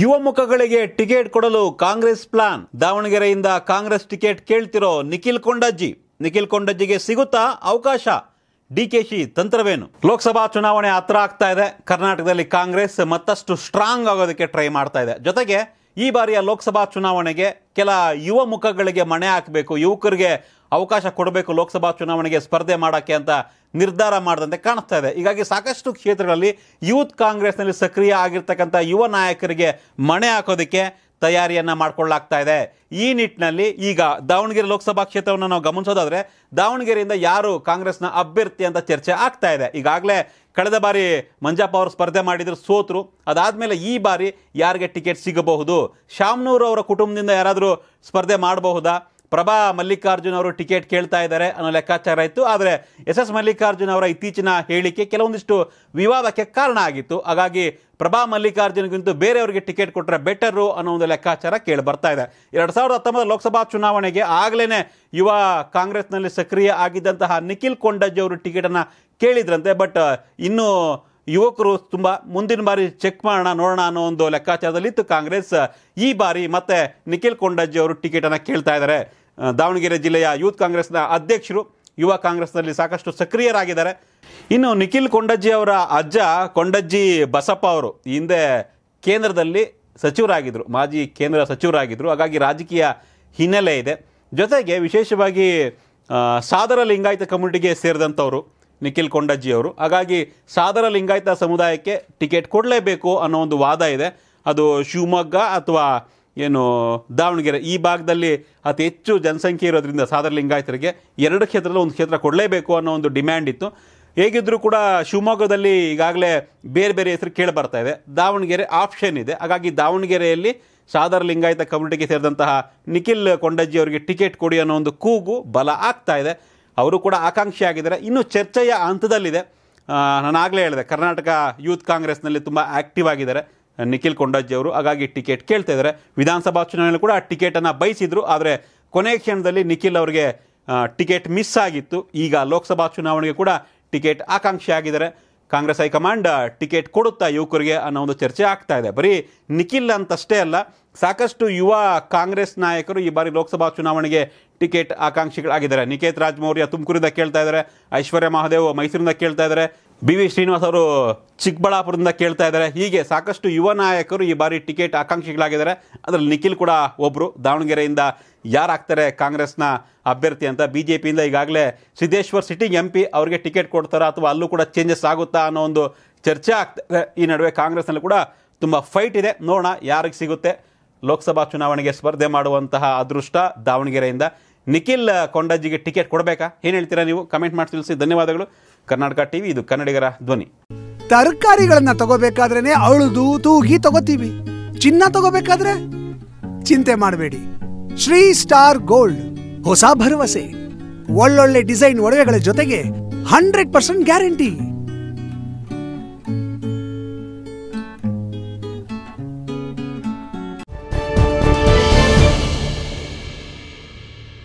ಯುವ ಮುಖಗಳಿಗೆ ಟಿಕೆಟ್ ಕೊಡಲು ಕಾಂಗ್ರೆಸ್ ಪ್ಲಾನ್ ದಾವಣಗೆರೆಯಿಂದ ಕಾಂಗ್ರೆಸ್ ಟಿಕೆಟ್ ಕೇಳ್ತಿರೋ ನಿಖಿಲ್ ಕೊಂಡಜ್ಜಿ ನಿಖಿಲ್ ಕೊಂಡಜ್ಜಿಗೆ ಸಿಗುತ್ತಾ ಅವಕಾಶ ಡಿಕೆಶಿ ತಂತ್ರವೇನು ಲೋಕಸಭಾ ಚುನಾವಣೆ ಹತ್ರ ಆಗ್ತಾ ಇದೆ ಕರ್ನಾಟಕದಲ್ಲಿ ಕಾಂಗ್ರೆಸ್ ಮತ್ತಷ್ಟು ಸ್ಟ್ರಾಂಗ್ ಆಗೋದಕ್ಕೆ ಟ್ರೈ ಮಾಡ್ತಾ ಇದೆ ಜೊತೆಗೆ ಈ ಬಾರಿಯ ಲೋಕಸಭಾ ಚುನಾವಣೆಗೆ ಕೆಲ ಯುವ ಮುಖಗಳಿಗೆ ಮಣೆ ಹಾಕಬೇಕು ಯುವಕರಿಗೆ ಅವಕಾಶ ಕೊಡಬೇಕು ಲೋಕಸಭಾ ಚುನಾವಣೆಗೆ ಸ್ಪರ್ಧೆ ಮಾಡೋಕ್ಕೆ ಅಂತ ನಿರ್ಧಾರ ಮಾಡಿದಂತೆ ಕಾಣಿಸ್ತಾ ಇದೆ ಹೀಗಾಗಿ ಸಾಕಷ್ಟು ಕ್ಷೇತ್ರಗಳಲ್ಲಿ ಯೂತ್ ಕಾಂಗ್ರೆಸ್ನಲ್ಲಿ ಸಕ್ರಿಯ ಆಗಿರ್ತಕ್ಕಂಥ ಯುವ ನಾಯಕರಿಗೆ ಮಣೆ ಹಾಕೋದಕ್ಕೆ ತಯಾರಿಯನ್ನು ಮಾಡ್ಕೊಳ್ಳಾಗ್ತಾ ಇದೆ ಈ ನಿಟ್ಟಿನಲ್ಲಿ ಈಗ ದಾವಣಗೆರೆ ಲೋಕಸಭಾ ಕ್ಷೇತ್ರವನ್ನು ನಾವು ಗಮನಿಸೋದಾದರೆ ದಾವಣಗೆರೆಯಿಂದ ಯಾರು ಕಾಂಗ್ರೆಸ್ನ ಅಭ್ಯರ್ಥಿ ಅಂತ ಚರ್ಚೆ ಆಗ್ತಾ ಇದೆ ಈಗಾಗಲೇ ಕಳೆದ ಬಾರಿ ಮಂಜಪ್ಪ ಅವರು ಸ್ಪರ್ಧೆ ಮಾಡಿದ್ರು ಸೋತರು ಅದಾದಮೇಲೆ ಈ ಬಾರಿ ಯಾರಿಗೆ ಟಿಕೆಟ್ ಸಿಗಬಹುದು ಶಾಮ್ನೂರು ಅವರ ಕುಟುಂಬದಿಂದ ಯಾರಾದರೂ ಸ್ಪರ್ಧೆ ಮಾಡಬಹುದಾ ಪ್ರಭಾ ಮಲ್ಲಿಕಾರ್ಜುನ್ ಅವರು ಟಿಕೆಟ್ ಕೇಳ್ತಾ ಇದ್ದಾರೆ ಅನ್ನೋ ಲೆಕ್ಕಾಚಾರ ಇತ್ತು ಆದರೆ ಎಸ್ ಎಸ್ ಮಲ್ಲಿಕಾರ್ಜುನ್ ಅವರ ಇತ್ತೀಚಿನ ಹೇಳಿಕೆ ಕೆಲವೊಂದಿಷ್ಟು ವಿವಾದಕ್ಕೆ ಕಾರಣ ಆಗಿತ್ತು ಹಾಗಾಗಿ ಪ್ರಭಾ ಮಲ್ಲಿಕಾರ್ಜುನ್ಗಿಂತೂ ಬೇರೆಯವರಿಗೆ ಟಿಕೆಟ್ ಕೊಟ್ಟರೆ ಬೆಟರು ಅನ್ನೋ ಒಂದು ಲೆಕ್ಕಾಚಾರ ಕೇಳಿ ಬರ್ತಾ ಇದೆ ಎರಡು ಸಾವಿರದ ಹತ್ತೊಂಬತ್ತು ಲೋಕಸಭಾ ಚುನಾವಣೆಗೆ ಆಗಲೇ ಯುವ ಕಾಂಗ್ರೆಸ್ನಲ್ಲಿ ಸಕ್ರಿಯ ಆಗಿದ್ದಂತಹ ನಿಖಿಲ್ ಕೊಂಡಜ್ಜಿ ಅವರು ಟಿಕೆಟನ್ನು ಕೇಳಿದ್ರಂತೆ ಬಟ್ ಇನ್ನೂ ಯುವಕರು ತುಂಬ ಮುಂದಿನ ಬಾರಿ ಚೆಕ್ ಮಾಡೋಣ ನೋಡೋಣ ಅನ್ನೋ ಒಂದು ಲೆಕ್ಕಾಚಾರದಲ್ಲಿತ್ತು ಕಾಂಗ್ರೆಸ್ ಈ ಬಾರಿ ಮತ್ತೆ ನಿಖಿಲ್ ಕೊಂಡಜ್ಜಿ ಅವರು ಟಿಕೆಟನ್ನು ಕೇಳ್ತಾ ಇದ್ದಾರೆ ದಾವಣಗೆರೆ ಜಿಲ್ಲೆಯ ಯೂತ್ ಕಾಂಗ್ರೆಸ್ನ ಅಧ್ಯಕ್ಷರು ಯುವ ಕಾಂಗ್ರೆಸ್ನಲ್ಲಿ ಸಾಕಷ್ಟು ಸಕ್ರಿಯರಾಗಿದ್ದಾರೆ ಇನ್ನು ನಿಖಿಲ್ ಕೊಂಡಜ್ಜಿ ಅವರ ಅಜ್ಜ ಕೊಂಡಜ್ಜಿ ಬಸಪ್ಪ ಅವರು ಹಿಂದೆ ಕೇಂದ್ರದಲ್ಲಿ ಸಚಿವರಾಗಿದ್ದರು ಮಾಜಿ ಕೇಂದ್ರ ಸಚಿವರಾಗಿದ್ದರು ಹಾಗಾಗಿ ರಾಜಕೀಯ ಹಿನ್ನೆಲೆ ಇದೆ ಜೊತೆಗೆ ವಿಶೇಷವಾಗಿ ಸಾದರ ಲಿಂಗಾಯತ ಕಮ್ಯುನಿಟಿಗೆ ಸೇರಿದಂಥವರು ನಿಖಿಲ್ ಕೊಂಡಜ್ಜಿ ಅವರು ಹಾಗಾಗಿ ಸಾದರ ಲಿಂಗಾಯತ ಸಮುದಾಯಕ್ಕೆ ಟಿಕೆಟ್ ಕೊಡಲೇಬೇಕು ಅನ್ನೋ ಒಂದು ವಾದ ಇದೆ ಅದು ಶಿವಮೊಗ್ಗ ಅಥವಾ ಏನು ದಾವಣಗೆರೆ ಈ ಭಾಗದಲ್ಲಿ ಅತಿ ಹೆಚ್ಚು ಜನಸಂಖ್ಯೆ ಇರೋದ್ರಿಂದ ಸಾಧಾರಣ ಲಿಂಗಾಯತರಿಗೆ ಎರಡು ಕ್ಷೇತ್ರದಲ್ಲಿ ಒಂದು ಕ್ಷೇತ್ರ ಕೊಡಲೇಬೇಕು ಅನ್ನೋ ಒಂದು ಡಿಮ್ಯಾಂಡ್ ಇತ್ತು ಹೇಗಿದ್ದರೂ ಕೂಡ ಶಿವಮೊಗ್ಗದಲ್ಲಿ ಈಗಾಗಲೇ ಬೇರೆ ಬೇರೆ ಹೆಸರು ಕೇಳಿ ಬರ್ತಾ ಇದೆ ದಾವಣಗೆರೆ ಆಪ್ಷನ್ ಇದೆ ಹಾಗಾಗಿ ದಾವಣಗೆರೆಯಲ್ಲಿ ಸಾಧಾರಣ ಲಿಂಗಾಯತ ಕಮ್ಯುನಿಟಿಗೆ ಸೇರಿದಂತಹ ನಿಖಿಲ್ ಕೊಂಡಜ್ಜಿ ಅವರಿಗೆ ಟಿಕೆಟ್ ಕೊಡಿ ಅನ್ನೋ ಒಂದು ಕೂಗು ಬಲ ಆಗ್ತಾ ಇದೆ ಅವರು ಕೂಡ ಆಕಾಂಕ್ಷಿ ಆಗಿದ್ದಾರೆ ಇನ್ನು ಚರ್ಚೆಯ ಹಂತದಲ್ಲಿದೆ ನಾನು ಆಗಲೇ ಹೇಳಿದೆ ಕರ್ನಾಟಕ ಯೂತ್ ಕಾಂಗ್ರೆಸ್ನಲ್ಲಿ ತುಂಬ ಆ್ಯಕ್ಟಿವ್ ಆಗಿದ್ದಾರೆ ನಿಖಿಲ್ ಕೊಂಡಜ್ಜಿ ಅವರು ಹಾಗಾಗಿ ಟಿಕೆಟ್ ಕೇಳ್ತಾ ಇದ್ದಾರೆ ವಿಧಾನಸಭಾ ಚುನಾವಣೆಯಲ್ಲಿ ಕೂಡ ಟಿಕೆಟನ್ನು ಬಯಸಿದ್ರು ಆದರೆ ಕೊನೆ ಕ್ಷಣದಲ್ಲಿ ನಿಖಿಲ್ ಅವರಿಗೆ ಟಿಕೆಟ್ ಮಿಸ್ ಆಗಿತ್ತು ಈಗ ಲೋಕಸಭಾ ಚುನಾವಣೆಗೆ ಕೂಡ ಟಿಕೆಟ್ ಆಕಾಂಕ್ಷಿ ಆಗಿದ್ದಾರೆ ಕಾಂಗ್ರೆಸ್ ಹೈಕಮಾಂಡ್ ಟಿಕೆಟ್ ಕೊಡುತ್ತಾ ಯುವಕರಿಗೆ ಅನ್ನೋ ಒಂದು ಚರ್ಚೆ ಆಗ್ತಾ ಇದೆ ಬರೀ ನಿಖಿಲ್ ಅಂತಷ್ಟೇ ಅಲ್ಲ ಸಾಕಷ್ಟು ಯುವ ಕಾಂಗ್ರೆಸ್ ನಾಯಕರು ಈ ಬಾರಿ ಲೋಕಸಭಾ ಚುನಾವಣೆಗೆ ಟಿಕೆಟ್ ಆಕಾಂಕ್ಷಿಗಳಾಗಿದ್ದಾರೆ ನಿಕೇತ್ ರಾಜ್ ಮೌರ್ಯ ತುಮಕೂರಿಂದ ಕೇಳ್ತಾ ಇದ್ದಾರೆ ಐಶ್ವರ್ಯ ಮಹಾದೇವ್ ಮೈಸೂರಿಂದ ಕೇಳ್ತಾ ಇದ್ದಾರೆ ಬಿ ವಿ ಶ್ರೀನಿವಾಸ್ ಅವರು ಚಿಕ್ಕಬಳ್ಳಾಪುರದಿಂದ ಕೇಳ್ತಾ ಇದ್ದಾರೆ ಹೀಗೆ ಸಾಕಷ್ಟು ಯುವ ನಾಯಕರು ಈ ಬಾರಿ ಟಿಕೆಟ್ ಆಕಾಂಕ್ಷಿಗಳಾಗಿದ್ದಾರೆ ಅದರಲ್ಲಿ ನಿಖಿಲ್ ಕೂಡ ಒಬ್ಬರು ದಾವಣಗೆರೆಯಿಂದ ಯಾರಾಗ್ತಾರೆ ಕಾಂಗ್ರೆಸ್ನ ಅಭ್ಯರ್ಥಿ ಅಂತ ಬಿ ಜೆ ಪಿಯಿಂದ ಈಗಾಗಲೇ ಸಿದ್ದೇಶ್ವರ್ ಸಿಟ್ಟಿಂಗ್ ಎಂ ಪಿ ಅವರಿಗೆ ಟಿಕೆಟ್ ಕೊಡ್ತಾರಾ ಅಥವಾ ಅಲ್ಲೂ ಕೂಡ ಚೇಂಜಸ್ ಆಗುತ್ತಾ ಅನ್ನೋ ಒಂದು ಚರ್ಚೆ ಆಗ್ತಾ ಈ ನಡುವೆ ಕಾಂಗ್ರೆಸ್ನಲ್ಲಿ ಕೂಡ ತುಂಬ ಫೈಟ್ ಇದೆ ನೋಡೋಣ ಯಾರಿಗೆ ಸಿಗುತ್ತೆ ಲೋಕಸಭಾ ಚುನಾವಣೆಗೆ ಸ್ಪರ್ಧೆ ಮಾಡುವಂತಹ ಅದೃಷ್ಟ ದಾವಣಗೆರೆಯಿಂದ ನಿಖಿಲ್ ಕೊಂಡಜ್ಜಿಗೆ ಟಿಕೆಟ್ ಕೊಡಬೇಕಾ ಏನು ಹೇಳ್ತೀರಾ ನೀವು ಕಮೆಂಟ್ ಮಾಡಿ ತಿಳಿಸಿ ಧನ್ಯವಾದಗಳು ಕರ್ನಾಟಕ ಟಿವಿ ಇದು ಕನ್ನಡಿಗರ ಧ್ವನಿ ತರಕಾರಿಗಳನ್ನ ತಗೋಬೇಕಾದ್ರೇನೆ ಅಳುದು ತೂಗಿ ತಗೋತೀವಿ ಚಿನ್ನ ತಗೋಬೇಕಾದ್ರೆ ಚಿಂತೆ ಮಾಡಬೇಡಿ ಶ್ರೀ ಸ್ಟಾರ್ ಗೋಲ್ಡ್ ಹೊಸ ಭರವಸೆ ಒಳ್ಳೊಳ್ಳೆ ಡಿಸೈನ್ ಒಡವೆಗಳ ಜೊತೆಗೆ ಹಂಡ್ರೆಡ್ ಪರ್ಸೆಂಟ್ ಗ್ಯಾರಂಟಿ